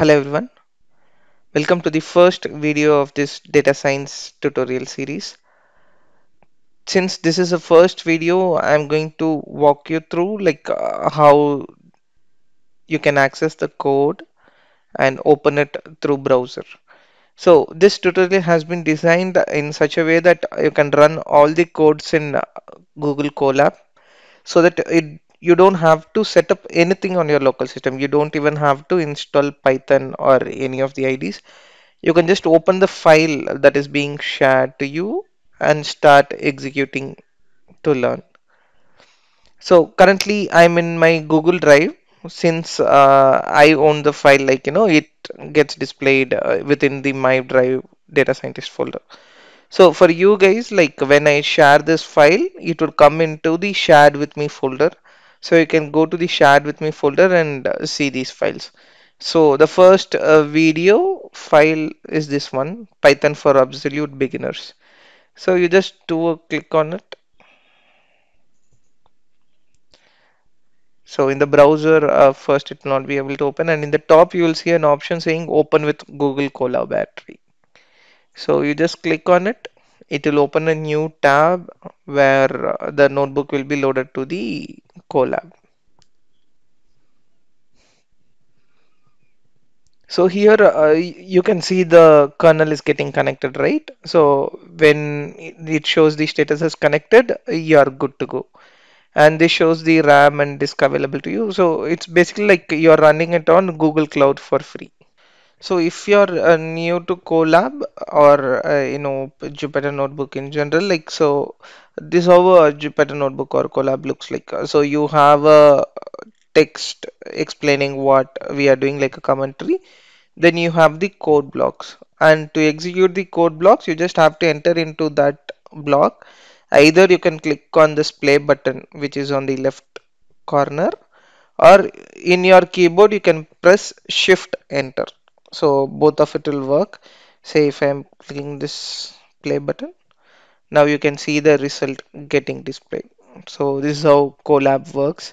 Hello everyone. Welcome to the first video of this data science tutorial series. Since this is the first video, I'm going to walk you through like uh, how you can access the code and open it through browser. So this tutorial has been designed in such a way that you can run all the codes in uh, Google Colab so that it you don't have to set up anything on your local system you don't even have to install python or any of the ids you can just open the file that is being shared to you and start executing to learn so currently i'm in my google drive since uh, i own the file like you know it gets displayed uh, within the my drive data scientist folder so for you guys like when i share this file it will come into the shared with me folder so you can go to the shared with me folder and uh, see these files so the first uh, video file is this one python for absolute beginners so you just do a click on it so in the browser uh, first it will not be able to open and in the top you will see an option saying open with google cola battery so you just click on it it will open a new tab where uh, the notebook will be loaded to the collab. So here uh, you can see the kernel is getting connected, right? So when it shows the status as connected, you are good to go. And this shows the RAM and disk available to you. So it's basically like you're running it on Google Cloud for free. So if you're uh, new to Colab or uh, you know Jupyter Notebook in general, like so, this how Jupyter Notebook or Colab looks like. Uh, so you have a text explaining what we are doing, like a commentary. Then you have the code blocks, and to execute the code blocks, you just have to enter into that block. Either you can click on this play button, which is on the left corner, or in your keyboard you can press Shift Enter so both of it will work say if I'm clicking this play button now you can see the result getting displayed so this is how Colab works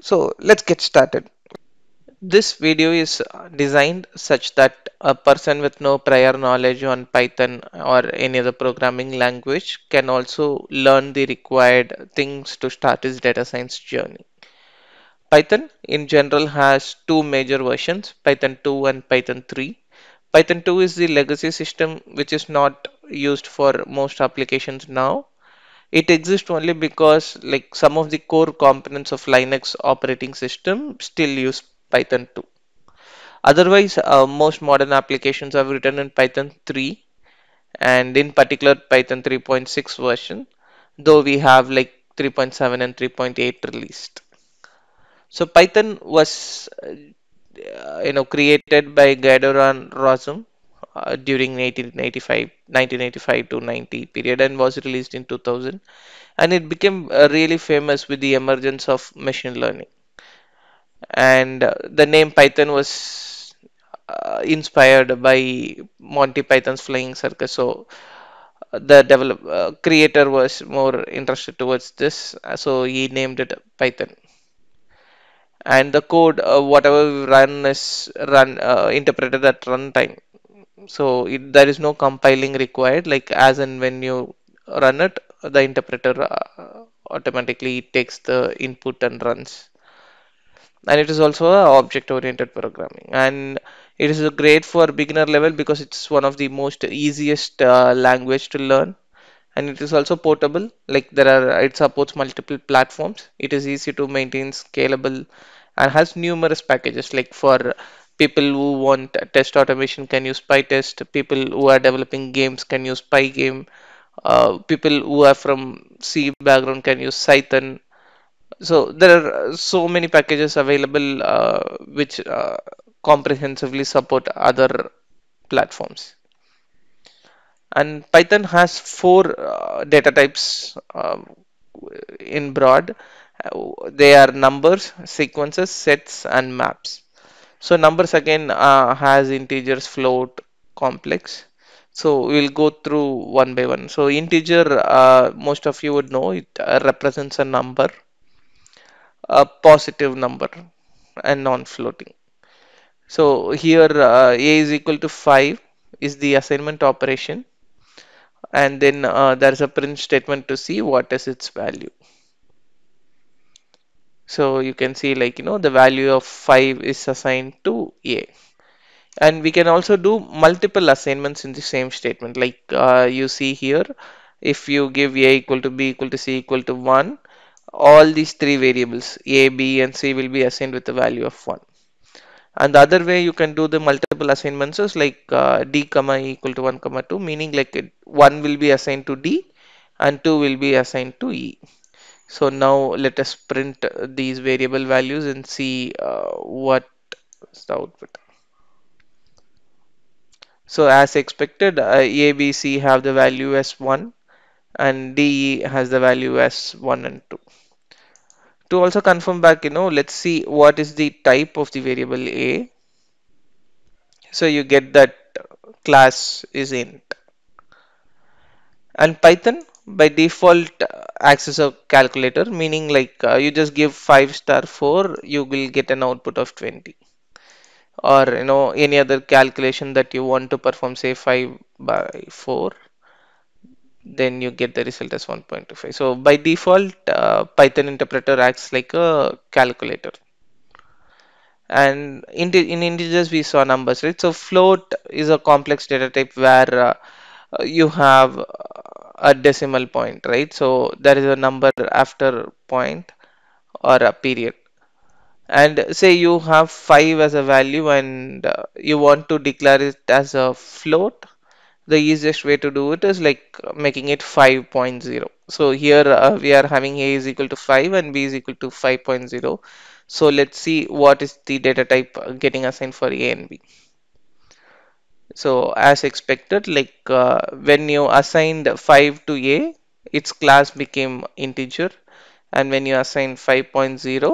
so let's get started this video is designed such that a person with no prior knowledge on Python or any other programming language can also learn the required things to start his data science journey. Python in general has two major versions, Python 2 and Python 3. Python 2 is the legacy system which is not used for most applications now. It exists only because like some of the core components of Linux operating system still use Python 2. Otherwise, uh, most modern applications are written in Python 3 and in particular Python 3.6 version, though we have like 3.7 and 3.8 released. So Python was uh, you know created by Gadoran Rossum. uh, during 1985 1985 to 90 period and was released in 2000 and it became uh, really famous with the emergence of machine learning and uh, the name Python was uh, inspired by Monty Python's Flying Circus so uh, the develop creator was more interested towards this so he named it Python and the code uh, whatever run is run uh, interpreted at runtime so it, there is no compiling required like as and when you run it the interpreter uh, automatically takes the input and runs and it is also object oriented programming and it is great for beginner level because it's one of the most easiest uh, language to learn and it is also portable like there are it supports multiple platforms it is easy to maintain scalable and has numerous packages like for people who want test automation can use pytest people who are developing games can use pygame uh, people who are from c background can use Python. so there are so many packages available uh, which uh, comprehensively support other platforms and Python has four uh, data types uh, in broad uh, they are numbers sequences sets and maps so numbers again uh, has integers float complex so we'll go through one by one so integer uh, most of you would know it uh, represents a number a positive number and non-floating so here a is equal to 5 is the assignment operation and then uh, there's a print statement to see what is its value so you can see like you know the value of 5 is assigned to a and we can also do multiple assignments in the same statement like uh, you see here if you give a equal to b equal to c equal to 1 all these three variables a b and c will be assigned with the value of 1 and the other way you can do the multiple assignments is like uh, d comma e equal to 1 comma 2 meaning like it, 1 will be assigned to d and 2 will be assigned to e so now let us print these variable values and see uh, what is the output so as expected uh, a b c have the value as 1 and d e has the value as 1 and 2 to also confirm back you know let's see what is the type of the variable a so you get that class is int and python by default uh, access a calculator meaning like uh, you just give 5 star 4 you will get an output of 20 or you know any other calculation that you want to perform say 5 by 4 then you get the result as 1.25. So by default, uh, Python interpreter acts like a calculator. And in, in integers, we saw numbers, right? So float is a complex data type where uh, you have a decimal point, right? So there is a number after point or a period. And say you have 5 as a value and uh, you want to declare it as a float the easiest way to do it is like making it 5.0 so here uh, we are having a is equal to 5 and b is equal to 5.0 so let's see what is the data type getting assigned for a and b so as expected like uh, when you assigned 5 to a its class became integer and when you assign 5.0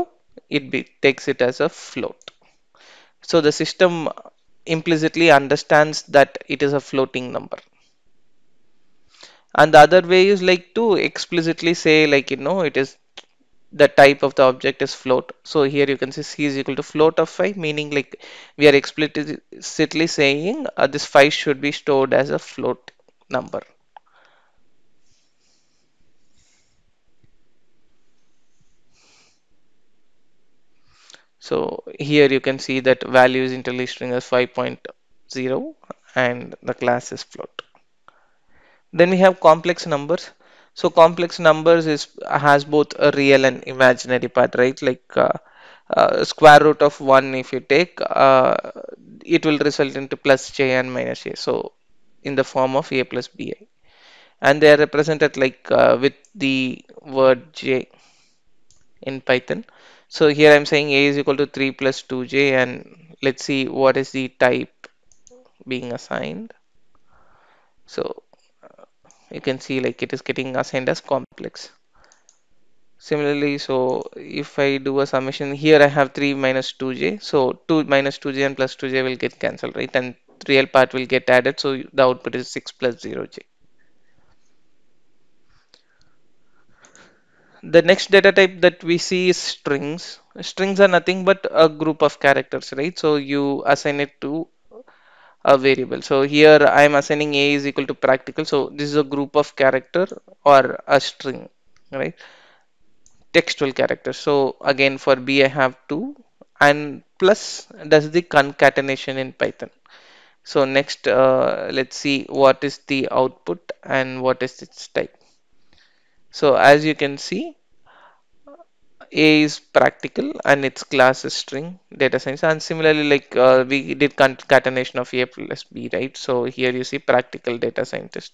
it be, takes it as a float so the system implicitly understands that it is a floating number and the other way is like to explicitly say like you know it is the type of the object is float so here you can see c is equal to float of 5 meaning like we are explicitly saying uh, this 5 should be stored as a float number So here you can see that value is integer string as 5.0 and the class is float. Then we have complex numbers. So complex numbers is has both a real and imaginary part, right? Like uh, uh, square root of 1 if you take, uh, it will result into plus j and minus j. So in the form of a plus bi. And they are represented like uh, with the word j in Python so here I'm saying a is equal to 3 plus 2j and let's see what is the type being assigned so you can see like it is getting assigned as complex similarly so if I do a summation here I have 3 minus 2j so 2 minus 2j and plus 2j will get cancelled right and real part will get added so the output is 6 plus 0j the next data type that we see is strings strings are nothing but a group of characters right so you assign it to a variable so here i am assigning a is equal to practical so this is a group of character or a string right textual character so again for b i have two and plus does the concatenation in python so next uh, let's see what is the output and what is its type so as you can see, A is practical and its class is string data science. And similarly, like uh, we did concatenation of A plus B, right? So here you see practical data scientist.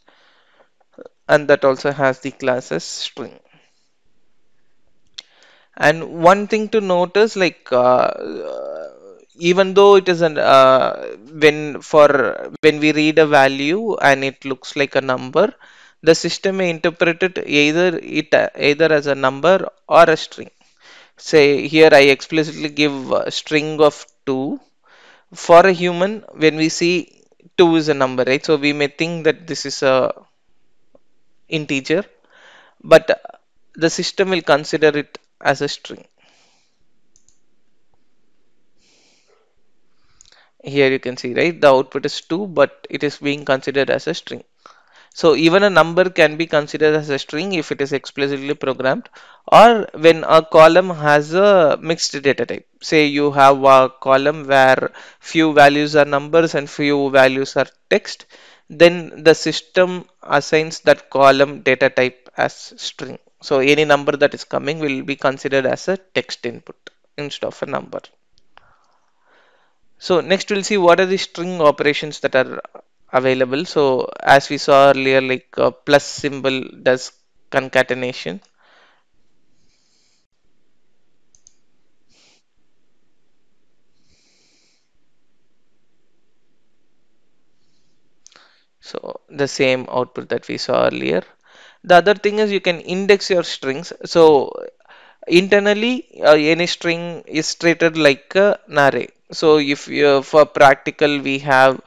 And that also has the class as string. And one thing to notice, like uh, even though it is an uh, when for when we read a value and it looks like a number, the system may interpret it either it either as a number or a string say here I explicitly give a string of 2 for a human when we see 2 is a number right so we may think that this is a integer but the system will consider it as a string here you can see right the output is 2 but it is being considered as a string so even a number can be considered as a string if it is explicitly programmed or when a column has a mixed data type. Say you have a column where few values are numbers and few values are text, then the system assigns that column data type as string. So any number that is coming will be considered as a text input instead of a number. So next we'll see what are the string operations that are available so as we saw earlier like uh, plus symbol does concatenation so the same output that we saw earlier the other thing is you can index your strings so internally uh, any string is treated like an array so if you, for practical we have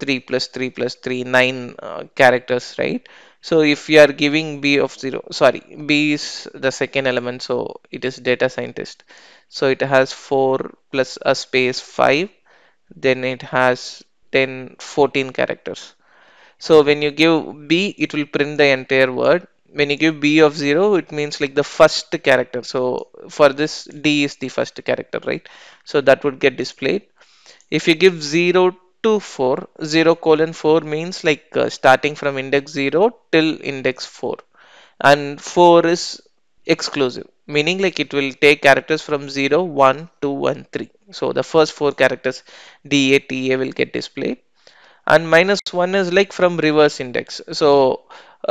3 plus 3 plus 3 9 uh, characters right so if you are giving b of 0 sorry b is the second element so it is data scientist so it has 4 plus a space 5 then it has 10 14 characters so when you give b it will print the entire word when you give b of 0 it means like the first character so for this d is the first character right so that would get displayed if you give 0 to 4 0 colon 4 means like uh, starting from index 0 till index 4 and 4 is exclusive meaning like it will take characters from 0 1 2 1, 3 so the first four characters da ta will get displayed and minus 1 is like from reverse index so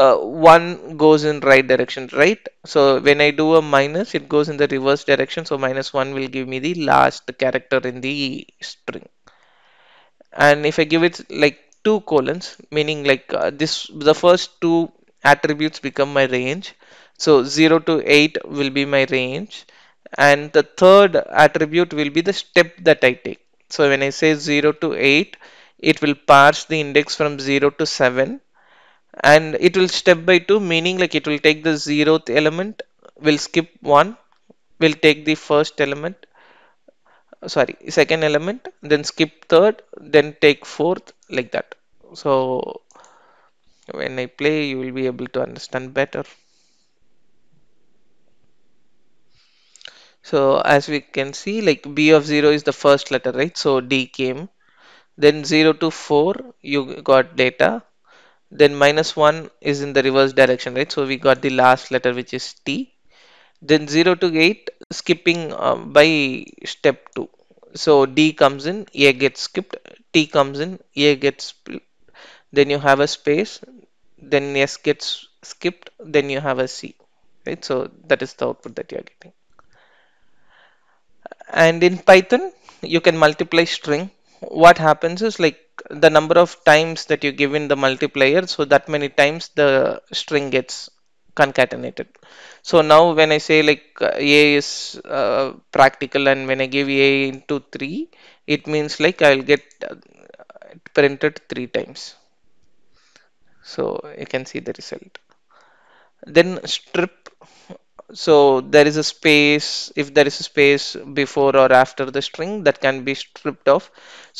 uh, 1 goes in right direction right so when I do a minus it goes in the reverse direction so minus 1 will give me the last character in the string and if I give it like two colons meaning like uh, this the first two attributes become my range so 0 to 8 will be my range and the third attribute will be the step that I take so when I say 0 to 8 it will parse the index from 0 to 7 and it will step by 2 meaning like it will take the zeroth element will skip 1 will take the first element sorry second element then skip third then take fourth like that so when I play you will be able to understand better so as we can see like B of 0 is the first letter right so D came then 0 to 4 you got data then minus 1 is in the reverse direction right so we got the last letter which is T then 0 to 8 skipping um, by step 2 so D comes in A gets skipped T comes in A gets then you have a space then S gets skipped then you have a C right so that is the output that you are getting and in Python you can multiply string what happens is like the number of times that you give in the multiplier so that many times the string gets concatenated so now when i say like uh, a is uh, practical and when i give a into 3 it means like i'll get uh, printed three times so you can see the result then strip so there is a space if there is a space before or after the string that can be stripped off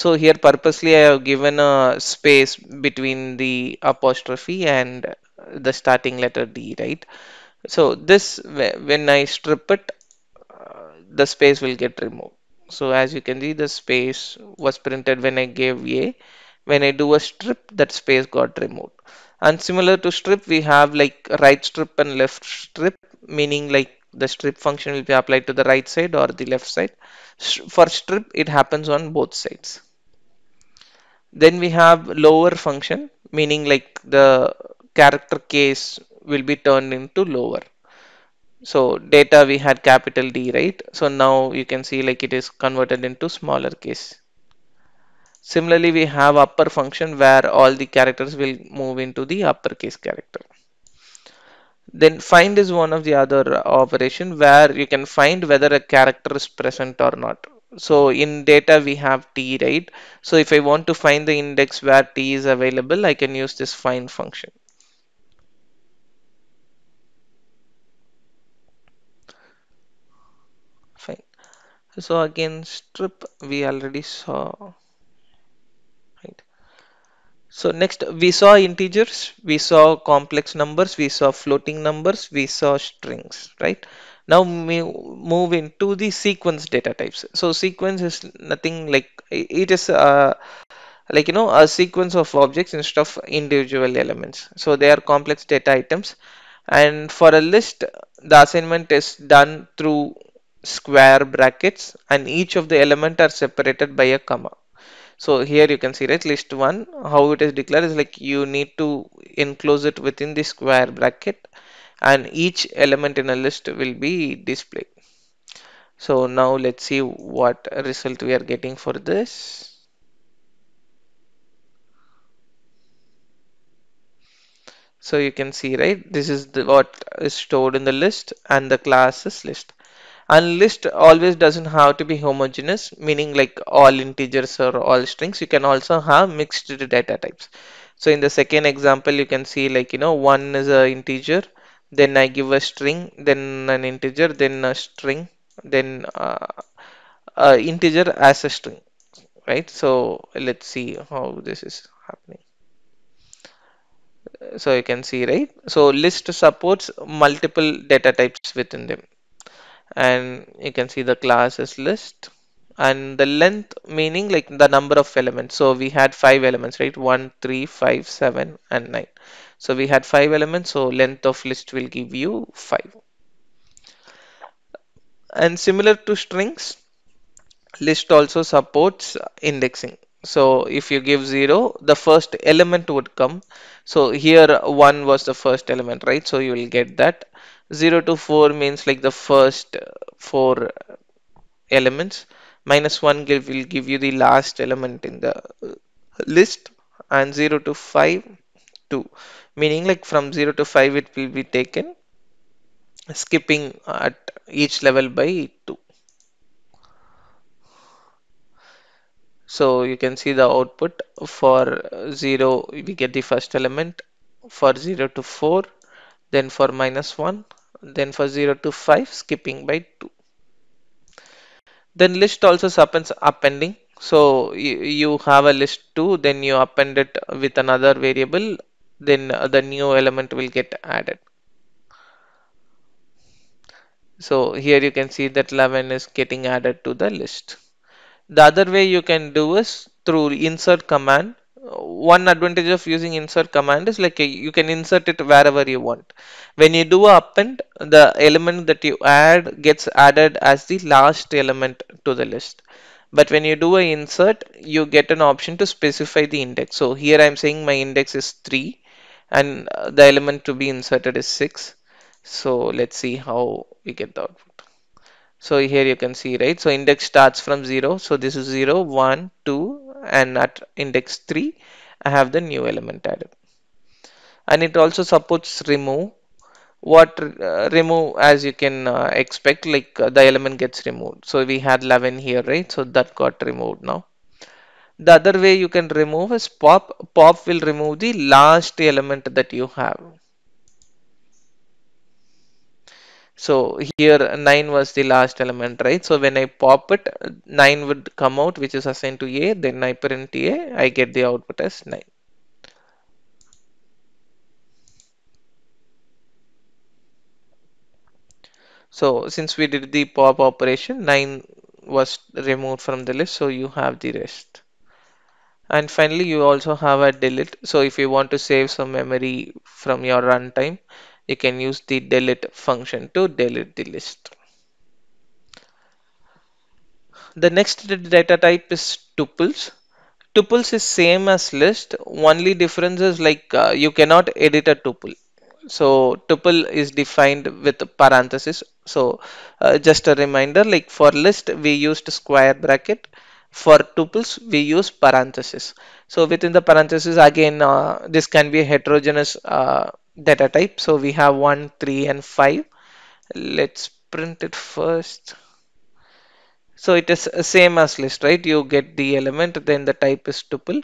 so here purposely i have given a space between the apostrophe and the starting letter D, right? So this, when I strip it, uh, the space will get removed. So as you can see, the space was printed when I gave A. When I do a strip, that space got removed. And similar to strip, we have like right strip and left strip, meaning like the strip function will be applied to the right side or the left side. For strip, it happens on both sides. Then we have lower function, meaning like the character case will be turned into lower so data we had capital D right so now you can see like it is converted into smaller case similarly we have upper function where all the characters will move into the uppercase character then find is one of the other operation where you can find whether a character is present or not so in data we have t right so if I want to find the index where t is available I can use this find function so again strip we already saw right so next we saw integers we saw complex numbers we saw floating numbers we saw strings right now we move into the sequence data types so sequence is nothing like it is a uh, like you know a sequence of objects instead of individual elements so they are complex data items and for a list the assignment is done through square brackets and each of the element are separated by a comma so here you can see right list one how it is declared is like you need to enclose it within the square bracket and each element in a list will be displayed so now let's see what result we are getting for this so you can see right this is the, what is stored in the list and the classes list and list always doesn't have to be homogeneous meaning like all integers or all strings you can also have mixed data types so in the second example you can see like you know one is a integer then I give a string then an integer then a string then uh, integer as a string right so let's see how this is happening so you can see right so list supports multiple data types within them and you can see the classes list and the length meaning like the number of elements so we had five elements right one three five seven and nine so we had five elements so length of list will give you five and similar to strings list also supports indexing so if you give 0 the first element would come so here 1 was the first element right so you will get that 0 to 4 means like the first uh, four uh, elements minus 1 give, will give you the last element in the uh, list and 0 to 5 2 meaning like from 0 to 5 it will be taken skipping at each level by 2 so you can see the output for 0 we get the first element for 0 to 4 then for minus 1 then for 0 to 5 skipping by 2 then list also happens appending so you have a list 2 then you append it with another variable then the new element will get added so here you can see that 11 is getting added to the list the other way you can do is through insert command one advantage of using insert command is like you can insert it wherever you want when you do append the element that you add gets added as the last element to the list but when you do a insert you get an option to specify the index so here i'm saying my index is 3 and the element to be inserted is 6 so let's see how we get the output so here you can see right so index starts from 0 so this is 0 1 2 and at index 3 I have the new element added and it also supports remove what uh, remove as you can uh, expect like uh, the element gets removed so we had 11 here right so that got removed now the other way you can remove is pop pop will remove the last element that you have so here 9 was the last element right so when i pop it 9 would come out which is assigned to a then i print a i get the output as 9 so since we did the pop operation 9 was removed from the list so you have the rest and finally you also have a delete so if you want to save some memory from your runtime you can use the delete function to delete the list. The next data type is tuples. Tuples is same as list, only difference is like uh, you cannot edit a tuple. So tuple is defined with parenthesis. So uh, just a reminder like for list we used square bracket for tuples we use parentheses so within the parentheses again uh, this can be heterogeneous uh, data type so we have 1 3 and 5 let's print it first so it is same as list right you get the element then the type is tuple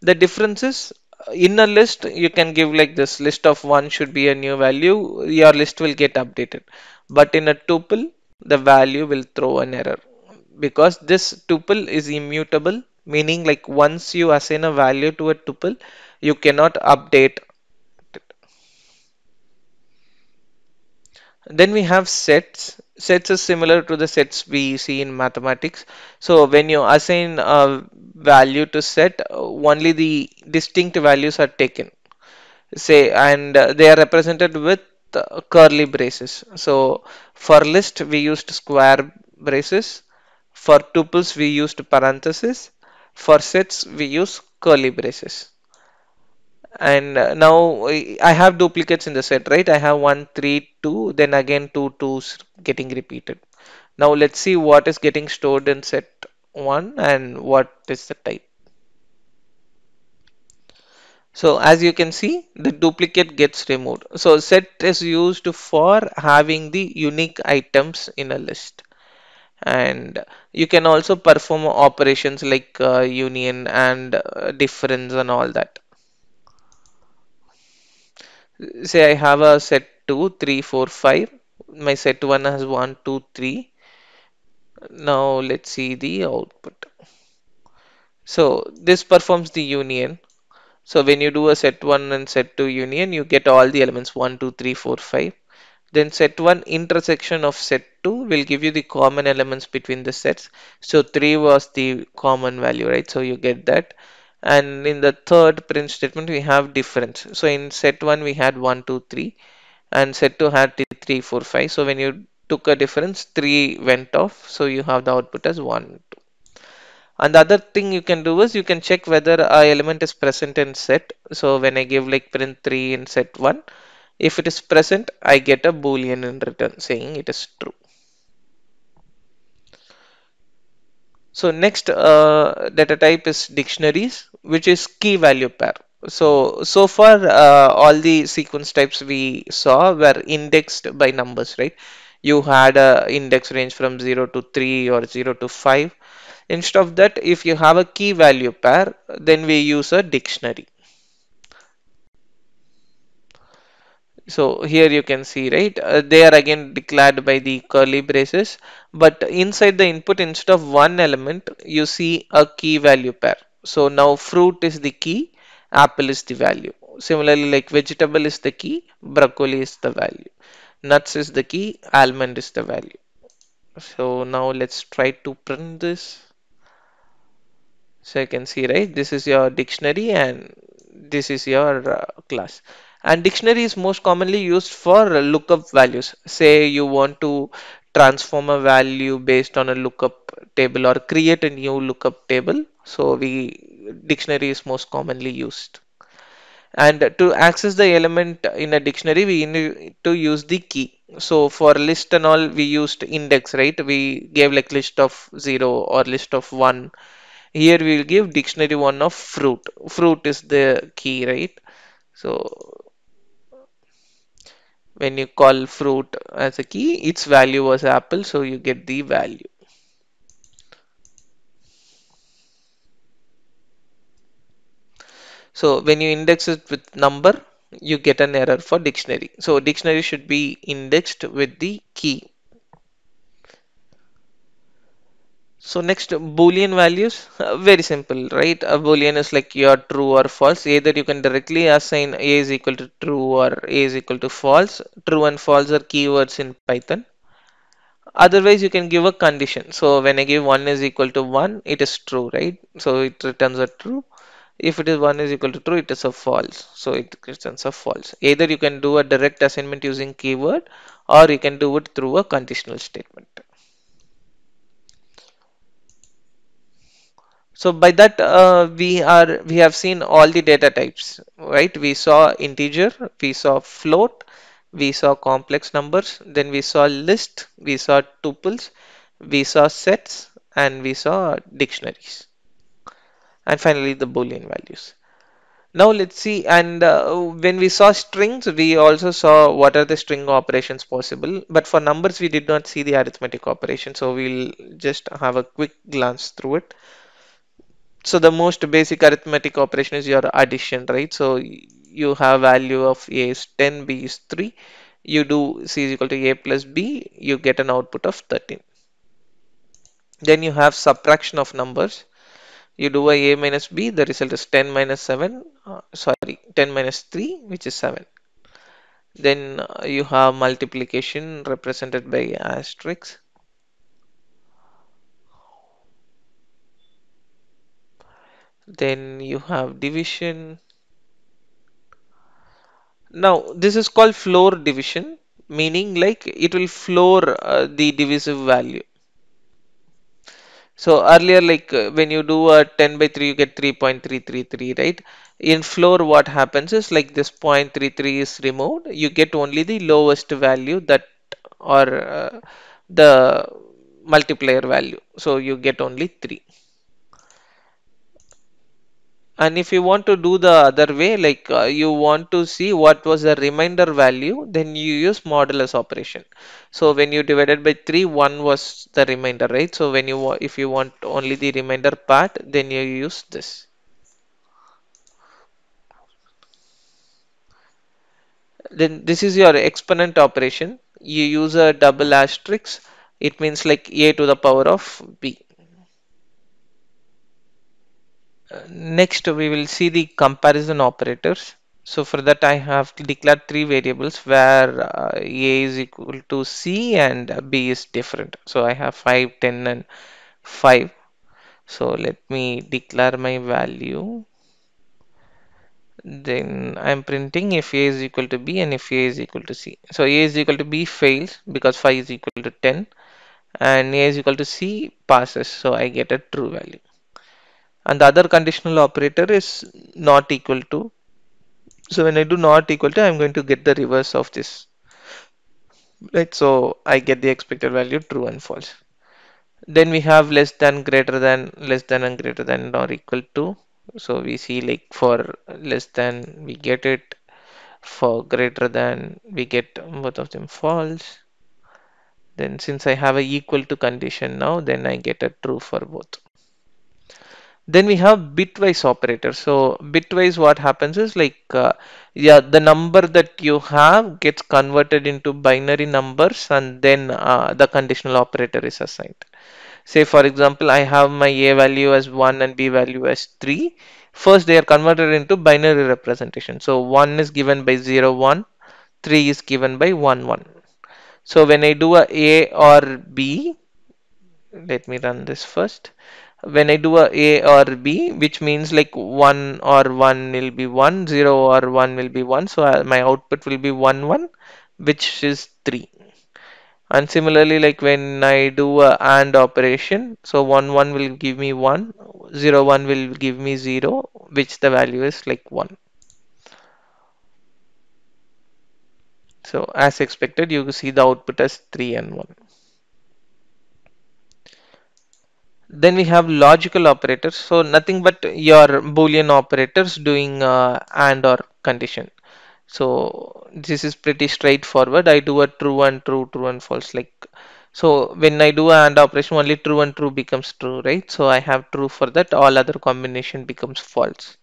the difference is uh, in a list you can give like this list of one should be a new value your list will get updated but in a tuple the value will throw an error because this tuple is immutable meaning like once you assign a value to a tuple you cannot update Then we have sets. Sets is similar to the sets we see in mathematics. So when you assign a value to set, only the distinct values are taken. Say, and they are represented with curly braces. So for list, we used square braces. For tuples, we used parentheses. For sets, we use curly braces and uh, now I have duplicates in the set right I have 1 3 2 then again 2 2s getting repeated now let's see what is getting stored in set 1 and what is the type so as you can see the duplicate gets removed so set is used for having the unique items in a list and you can also perform operations like uh, union and uh, difference and all that say I have a set 2, 3, 4, 5. My set 1 has 1, 2, 3. Now let's see the output. So this performs the union. So when you do a set 1 and set 2 union, you get all the elements 1, 2, 3, 4, 5. Then set 1 intersection of set 2 will give you the common elements between the sets. So 3 was the common value, right? So you get that and in the third print statement we have difference so in set 1 we had 1 2 3 and set 2 had 3 4 5 so when you took a difference 3 went off so you have the output as 1 2 and the other thing you can do is you can check whether a element is present in set so when I give like print 3 in set 1 if it is present I get a boolean in return saying it is true so next uh, data type is dictionaries which is key value pair. So, so far uh, all the sequence types we saw were indexed by numbers, right? You had a index range from 0 to 3 or 0 to 5. Instead of that, if you have a key value pair, then we use a dictionary. so here you can see right uh, they are again declared by the curly braces but inside the input instead of one element you see a key value pair so now fruit is the key, apple is the value. Similarly, like vegetable is the key, broccoli is the value. Nuts is the key, almond is the value. So now let's try to print this. So you can see, right, this is your dictionary and this is your uh, class and dictionary is most commonly used for lookup values say you want to transform a value based on a lookup table or create a new lookup table. So we dictionary is most commonly used. And to access the element in a dictionary, we need to use the key. So for list and all, we used index, right? We gave like list of zero or list of one. Here we will give dictionary one of fruit. Fruit is the key, right? So when you call fruit as a key its value was apple so you get the value so when you index it with number you get an error for dictionary so dictionary should be indexed with the key So next boolean values uh, very simple right a boolean is like your true or false either you can directly assign a is equal to true or a is equal to false true and false are keywords in python otherwise you can give a condition so when I give 1 is equal to 1 it is true right so it returns a true if it is 1 is equal to true it is a false so it returns a false either you can do a direct assignment using keyword or you can do it through a conditional statement So by that uh, we are we have seen all the data types, right? We saw integer, we saw float, we saw complex numbers, then we saw list, we saw tuples, we saw sets, and we saw dictionaries, and finally the boolean values. Now let's see and uh, when we saw strings we also saw what are the string operations possible but for numbers we did not see the arithmetic operation so we'll just have a quick glance through it so the most basic arithmetic operation is your addition right so you have value of a is 10 b is 3 you do c is equal to a plus b you get an output of 13 then you have subtraction of numbers you do a a minus b the result is 10 minus 7 uh, sorry 10 minus 3 which is 7 then uh, you have multiplication represented by asterisk then you have division now this is called floor division meaning like it will floor uh, the divisive value so earlier like uh, when you do a 10 by 3 you get 3.333 right in floor what happens is like this 0.33 is removed you get only the lowest value that or uh, the multiplier value so you get only 3 and if you want to do the other way like uh, you want to see what was the remainder value then you use modulus operation so when you divided by 3 1 was the remainder right so when you if you want only the remainder part then you use this then this is your exponent operation you use a double asterisk it means like a to the power of b next we will see the comparison operators so for that I have declared three variables where uh, a is equal to c and b is different so I have 5 10 and 5 so let me declare my value then I'm printing if a is equal to b and if a is equal to c so a is equal to b fails because 5 is equal to 10 and a is equal to c passes so I get a true value and the other conditional operator is not equal to so when I do not equal to I'm going to get the reverse of this right so I get the expected value true and false then we have less than greater than less than and greater than or equal to so we see like for less than we get it for greater than we get both of them false then since I have a equal to condition now then I get a true for both then we have bitwise operator so bitwise what happens is like uh, yeah the number that you have gets converted into binary numbers and then uh, the conditional operator is assigned say for example i have my a value as 1 and b value as 3 first they are converted into binary representation so 1 is given by 0 1 3 is given by 1 1 so when i do a a or b let me run this first when I do a A or B, which means like 1 or 1 will be 1, 0 or 1 will be 1. So uh, my output will be 1, 1, which is 3. And similarly, like when I do a AND operation, so 1, 1 will give me 1, 0, 1 will give me 0, which the value is like 1. So as expected, you see the output as 3 and 1. then we have logical operators so nothing but your boolean operators doing uh, and or condition so this is pretty straightforward i do a true and true true and false like so when i do a and operation only true and true becomes true right so i have true for that all other combination becomes false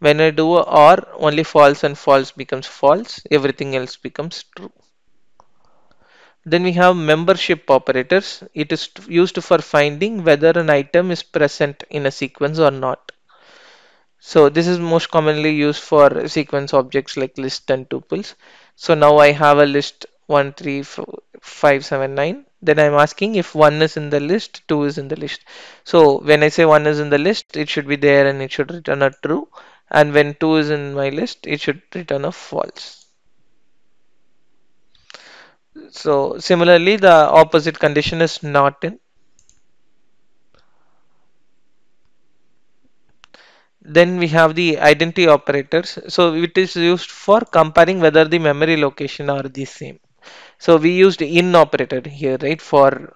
when i do a or only false and false becomes false everything else becomes true then we have membership operators. It is used for finding whether an item is present in a sequence or not. So this is most commonly used for sequence objects like list and tuples. So now I have a list 1, 3, 4, 5, 7, 9. Then I'm asking if 1 is in the list, 2 is in the list. So when I say 1 is in the list, it should be there and it should return a true. And when 2 is in my list, it should return a false. So similarly, the opposite condition is not in. Then we have the identity operators. So it is used for comparing whether the memory location are the same. So we used in operator here, right? For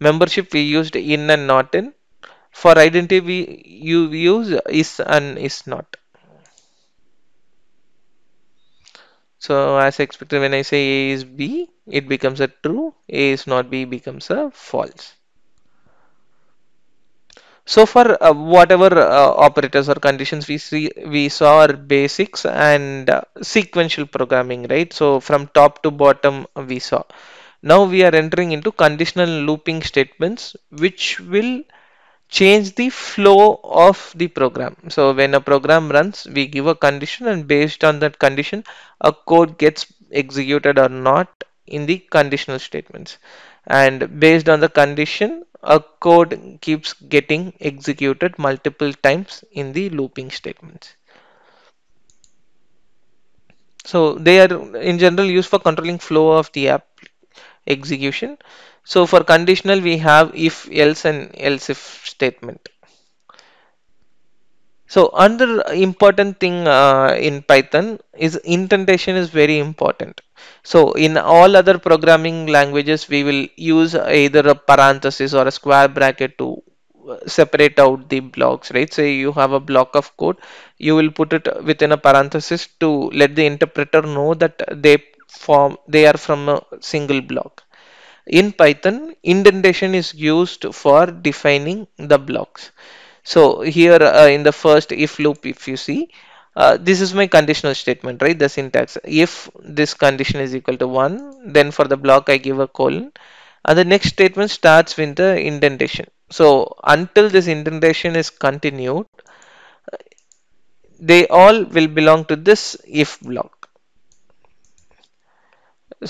membership, we used in and not in. For identity, we you use is and is not. So as expected when I say A is B, it becomes a true, A is not B becomes a false. So for uh, whatever uh, operators or conditions we see, we saw are basics and uh, sequential programming, right? So from top to bottom we saw. Now we are entering into conditional looping statements, which will change the flow of the program. So when a program runs, we give a condition and based on that condition, a code gets executed or not in the conditional statements. And based on the condition, a code keeps getting executed multiple times in the looping statements. So they are in general used for controlling flow of the app execution. So for conditional we have if else and else if statement. So another important thing uh, in Python is indentation is very important. So in all other programming languages we will use either a parenthesis or a square bracket to uh, separate out the blocks right say you have a block of code you will put it within a parenthesis to let the interpreter know that they form they are from a single block in Python indentation is used for defining the blocks so here uh, in the first if loop if you see uh, this is my conditional statement right the syntax if this condition is equal to 1 then for the block I give a colon and the next statement starts with the indentation so until this indentation is continued uh, they all will belong to this if block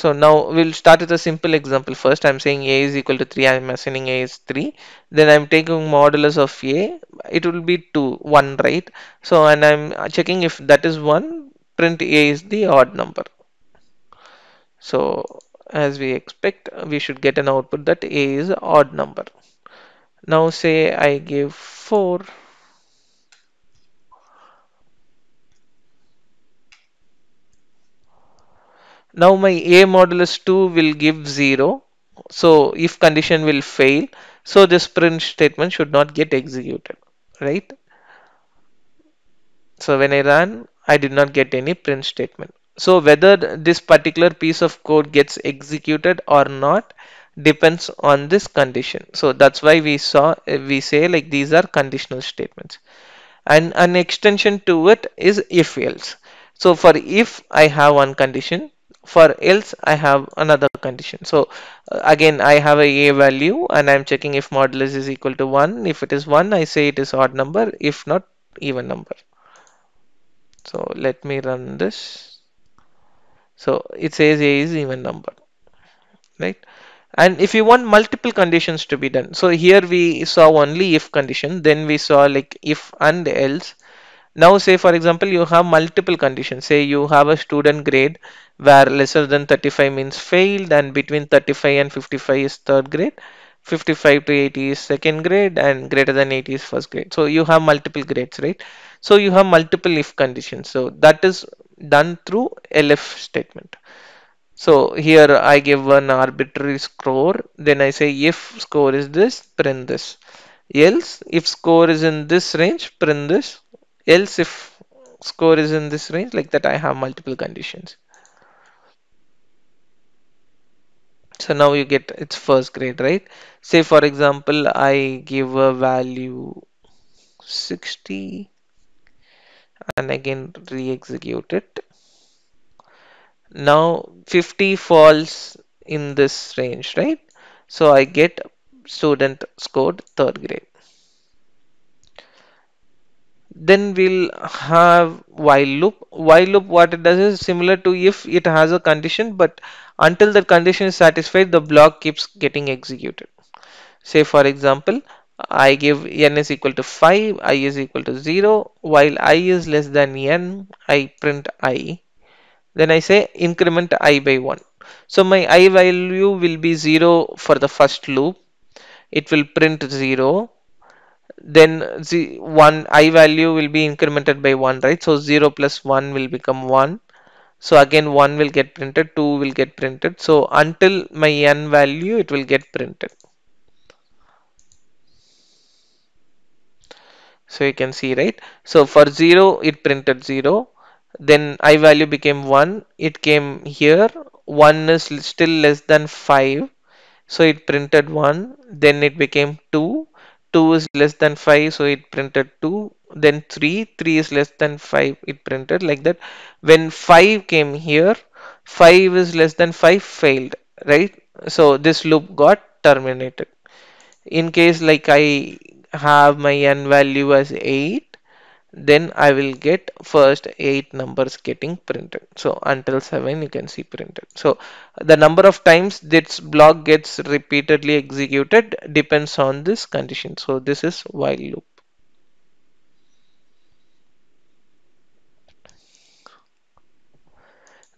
so now we'll start with a simple example first i'm saying a is equal to 3 i'm assigning a is 3 then i'm taking modulus of a it will be 2 1 right so and i'm checking if that is 1 print a is the odd number so as we expect we should get an output that a is odd number now say i give 4 Now my A modulus 2 will give 0. So if condition will fail, so this print statement should not get executed, right? So when I run, I did not get any print statement. So whether this particular piece of code gets executed or not depends on this condition. So that's why we saw we say like these are conditional statements. And an extension to it is if else. So for if I have one condition, for else I have another condition so uh, again I have a a value and I'm checking if modulus is equal to 1 if it is 1 I say it is odd number if not even number so let me run this so it says a is even number right and if you want multiple conditions to be done so here we saw only if condition then we saw like if and else now say for example you have multiple conditions. Say you have a student grade where lesser than 35 means failed and between 35 and 55 is third grade. 55 to 80 is second grade and greater than 80 is first grade. So you have multiple grades, right? So you have multiple if conditions. So that is done through LF statement. So here I give an arbitrary score. Then I say if score is this, print this. Else if score is in this range, print this else if score is in this range like that I have multiple conditions so now you get its first grade right say for example I give a value 60 and again re-execute it now 50 falls in this range right so I get student scored third grade then we'll have while loop while loop what it does is similar to if it has a condition but until the condition is satisfied the block keeps getting executed say for example i give n is equal to 5 i is equal to 0 while i is less than n i print i then i say increment i by 1 so my i value will be 0 for the first loop it will print 0 then the one i value will be incremented by 1 right so 0 plus 1 will become 1 so again 1 will get printed 2 will get printed so until my n value it will get printed so you can see right so for 0 it printed 0 then i value became 1 it came here 1 is still less than 5 so it printed 1 then it became 2 2 is less than 5 so it printed 2 then 3 3 is less than 5 it printed like that when 5 came here 5 is less than 5 failed right so this loop got terminated in case like I have my n value as 8 then I will get first 8 numbers getting printed so until 7 you can see printed so the number of times this block gets repeatedly executed depends on this condition so this is while loop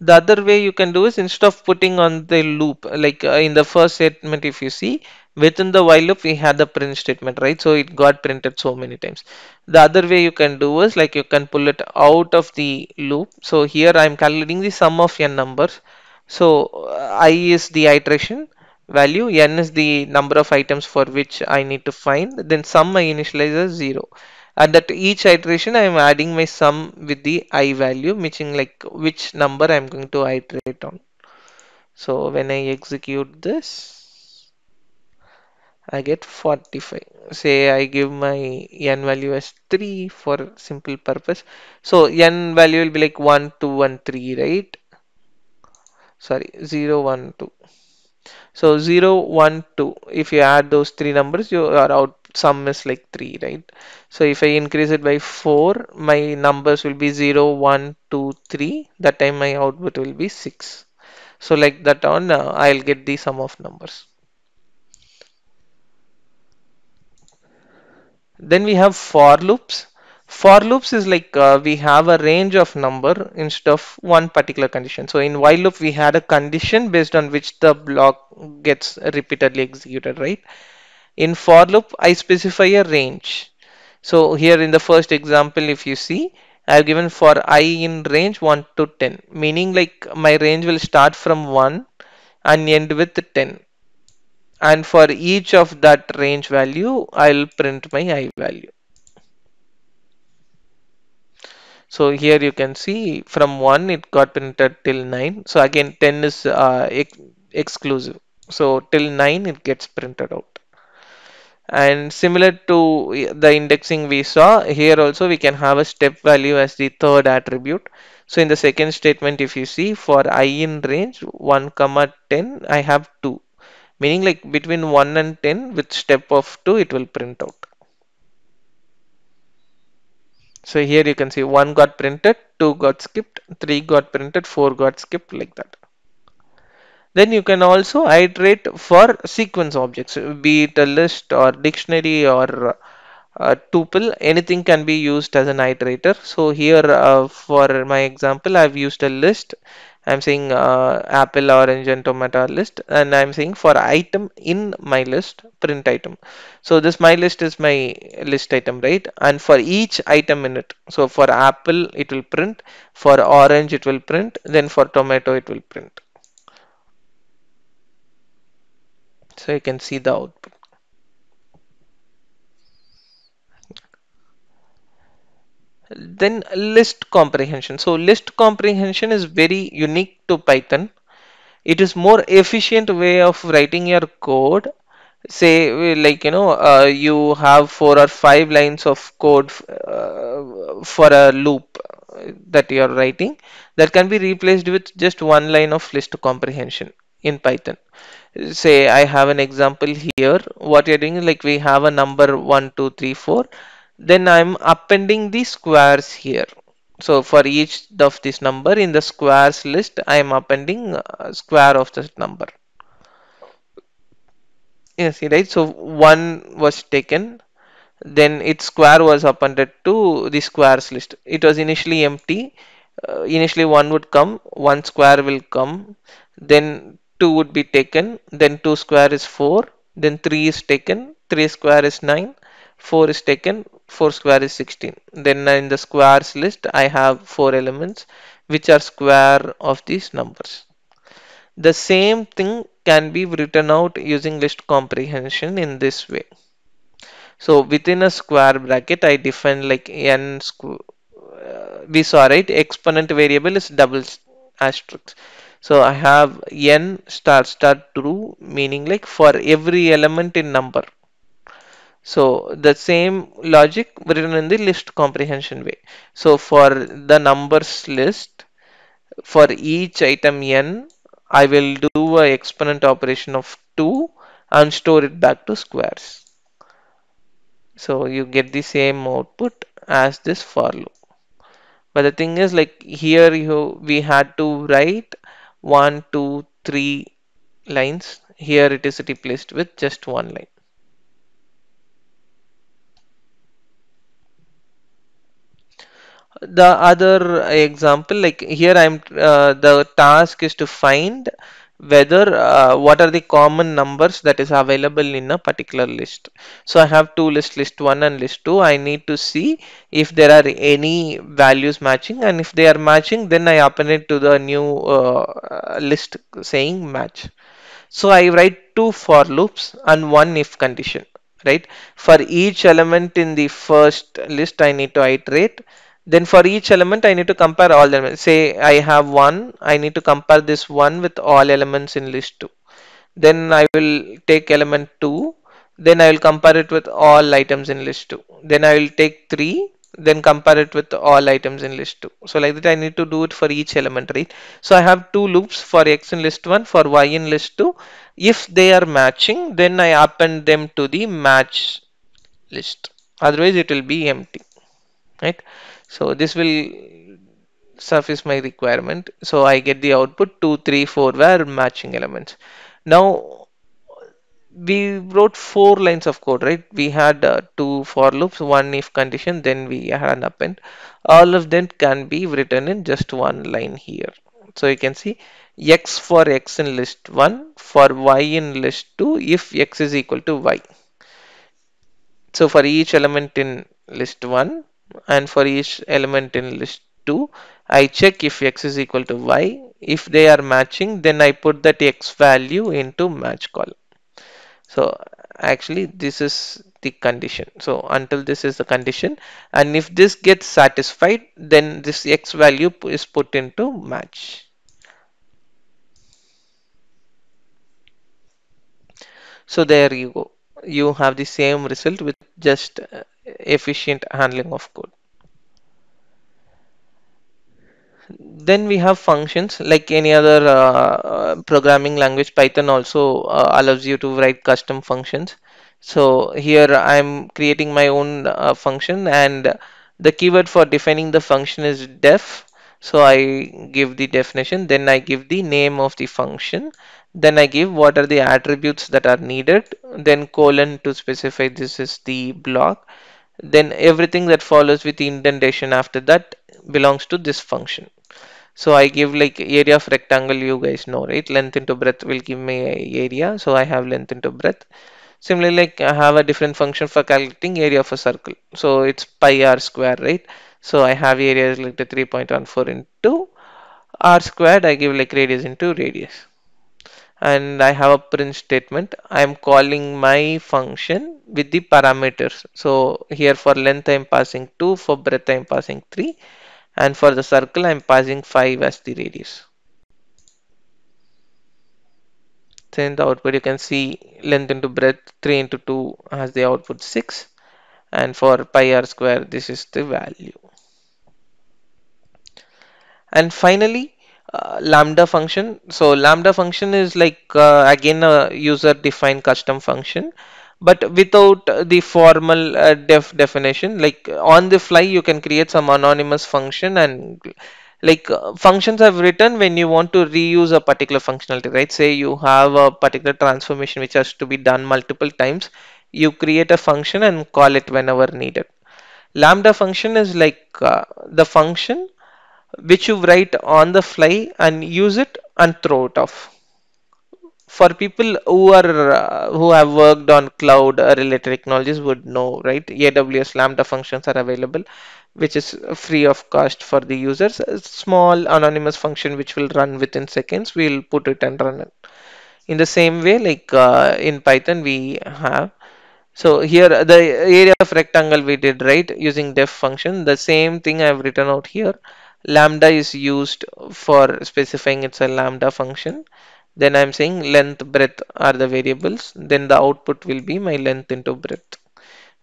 the other way you can do is instead of putting on the loop like uh, in the first statement if you see within the while loop we had the print statement right so it got printed so many times the other way you can do is like you can pull it out of the loop so here i'm calculating the sum of n numbers so uh, i is the iteration value n is the number of items for which i need to find then sum i initialize as 0 and at each iteration i am adding my sum with the i value matching like which number i'm going to iterate on so when i execute this I get 45 say I give my n value as 3 for simple purpose so n value will be like 1 2 1, 3 right sorry 0 1 2 so 0 1 2 if you add those three numbers your out sum is like 3 right so if I increase it by 4 my numbers will be 0 1 2 3 that time my output will be 6 so like that on uh, I'll get the sum of numbers Then we have for loops. For loops is like uh, we have a range of number instead of one particular condition. So in while loop, we had a condition based on which the block gets repeatedly executed, right? In for loop, I specify a range. So here in the first example, if you see, I have given for i in range 1 to 10, meaning like my range will start from 1 and end with 10 and for each of that range value I'll print my i value so here you can see from 1 it got printed till 9 so again 10 is uh, ex exclusive so till 9 it gets printed out and similar to the indexing we saw here also we can have a step value as the third attribute so in the second statement if you see for i in range 1 comma 10 I have 2 meaning like between 1 and 10 with step of 2 it will print out so here you can see 1 got printed 2 got skipped 3 got printed 4 got skipped like that then you can also iterate for sequence objects be it a list or dictionary or a uh, tuple anything can be used as an iterator so here uh, for my example I've used a list I'm saying uh, apple, orange and tomato list and I'm saying for item in my list print item. So this my list is my list item right and for each item in it. So for apple it will print, for orange it will print, then for tomato it will print. So you can see the output. then list comprehension so list comprehension is very unique to python it is more efficient way of writing your code say like you know uh, you have four or five lines of code uh, for a loop that you are writing that can be replaced with just one line of list comprehension in python say i have an example here what you're doing is like we have a number one two three four then I'm appending the squares here so for each of this number in the squares list I am appending square of this number you see right so one was taken then its square was appended to the squares list it was initially empty uh, initially one would come one square will come then two would be taken then two square is four then three is taken three square is nine four is taken 4 square is 16 then in the squares list I have four elements which are square of these numbers the same thing can be written out using list comprehension in this way so within a square bracket I define like n square uh, we saw right exponent variable is double asterisk so I have n star star true meaning like for every element in number so the same logic written in the list comprehension way. So for the numbers list, for each item n, I will do a exponent operation of 2 and store it back to squares. So you get the same output as this for loop. But the thing is like here you, we had to write 1, 2, 3 lines. Here it is replaced with just one line. the other example like here i'm uh, the task is to find whether uh, what are the common numbers that is available in a particular list so i have two lists list 1 and list 2 i need to see if there are any values matching and if they are matching then i append it to the new uh, list saying match so i write two for loops and one if condition right for each element in the first list i need to iterate then for each element I need to compare all the elements say I have one I need to compare this one with all elements in list 2 then I will take element 2 then I will compare it with all items in list 2 then I will take 3 then compare it with all items in list 2 so like that I need to do it for each element right so I have two loops for X in list 1 for Y in list 2 if they are matching then I append them to the match list otherwise it will be empty right so this will surface my requirement so I get the output 2 3 4 where matching elements now we wrote four lines of code right we had uh, two for loops one if condition then we had an append all of them can be written in just one line here so you can see x for x in list 1 for y in list 2 if x is equal to y so for each element in list 1 and for each element in list 2 I check if x is equal to y if they are matching then I put that x value into match column so actually this is the condition so until this is the condition and if this gets satisfied then this x value is put into match so there you go you have the same result with just uh, efficient handling of code. Then we have functions like any other uh, uh, programming language. Python also uh, allows you to write custom functions. So here I'm creating my own uh, function and the keyword for defining the function is def. So I give the definition, then I give the name of the function then I give what are the attributes that are needed then colon to specify this is the block then everything that follows with indentation after that belongs to this function so I give like area of rectangle you guys know right length into breadth will give me area so I have length into breadth similarly like I have a different function for calculating area of a circle so it's pi r square right so I have area is like the 3.14 into r squared I give like radius into radius and I have a print statement. I am calling my function with the parameters. So here for length I am passing 2, for breadth I am passing 3 and for the circle I am passing 5 as the radius. So the output you can see length into breadth 3 into 2 has the output 6 and for pi r square this is the value. And finally uh, lambda function so lambda function is like uh, again a user defined custom function but without the formal uh, def definition like on the fly you can create some anonymous function and like uh, functions I've written when you want to reuse a particular functionality right say you have a particular transformation which has to be done multiple times you create a function and call it whenever needed lambda function is like uh, the function which you write on the fly and use it and throw it off for people who are uh, who have worked on cloud related technologies would know right aws lambda functions are available which is free of cost for the users a small anonymous function which will run within seconds we'll put it and run it in the same way like uh, in python we have so here uh, the area of rectangle we did right using def function the same thing i have written out here lambda is used for specifying it's a lambda function then I'm saying length breadth are the variables then the output will be my length into breadth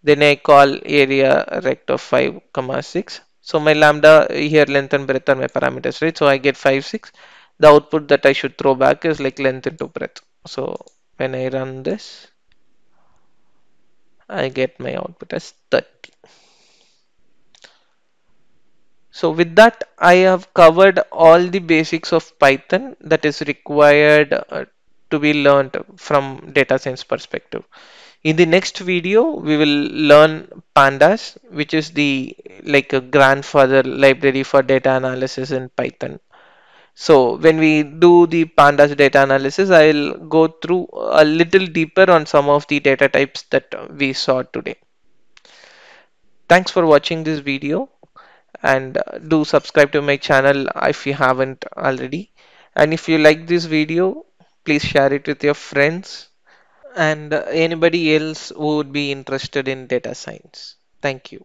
then I call area rect of 5 comma 6 so my lambda here length and breadth are my parameters right so I get 5 6 the output that I should throw back is like length into breadth so when I run this I get my output as 30 So with that, I have covered all the basics of Python that is required uh, to be learned from data science perspective. In the next video, we will learn pandas, which is the like a grandfather library for data analysis in Python. So when we do the pandas data analysis, I'll go through a little deeper on some of the data types that we saw today. Thanks for watching this video and uh, do subscribe to my channel if you haven't already and if you like this video please share it with your friends and uh, anybody else who would be interested in data science thank you